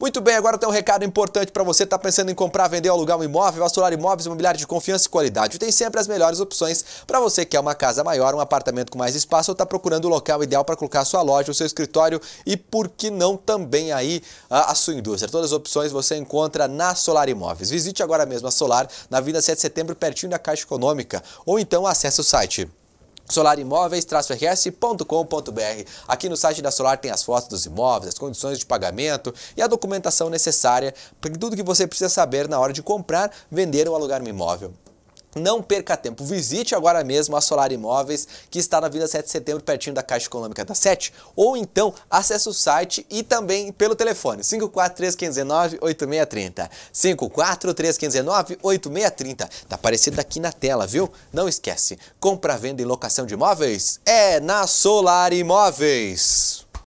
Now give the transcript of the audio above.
Muito bem, agora tem um recado importante para você. Está pensando em comprar, vender ou alugar um imóvel? Vastular Imóveis, imobiliário de confiança e qualidade. Tem sempre as melhores opções para você que quer uma casa maior, um apartamento com mais espaço ou está procurando o local ideal para colocar sua loja, o seu escritório e, por que não, também aí a, a, sua indústria. Todas as opções você encontra na Solar Imóveis. Visite agora mesmo a Solar na Vila 7 de Setembro, pertinho da Caixa Econômica. Ou então acesse o site solarimóveis-rs.com.br. Aqui no site da Solar tem as fotos dos imóveis, as condições de pagamento e a documentação necessária para tudo que você precisa saber na hora de comprar, vender ou alugar um imóvel. Não perca tempo, visite agora mesmo a Solar Imóveis, que está na Vila 7 de Setembro, pertinho da Caixa Econômica da 7, ou então acesse o site e também pelo telefone 543-519-8630. 543-519-8630. Tá aparecendo aqui na tela, viu? Não esquece, compra, venda e locação de imóveis é na Solar Imóveis.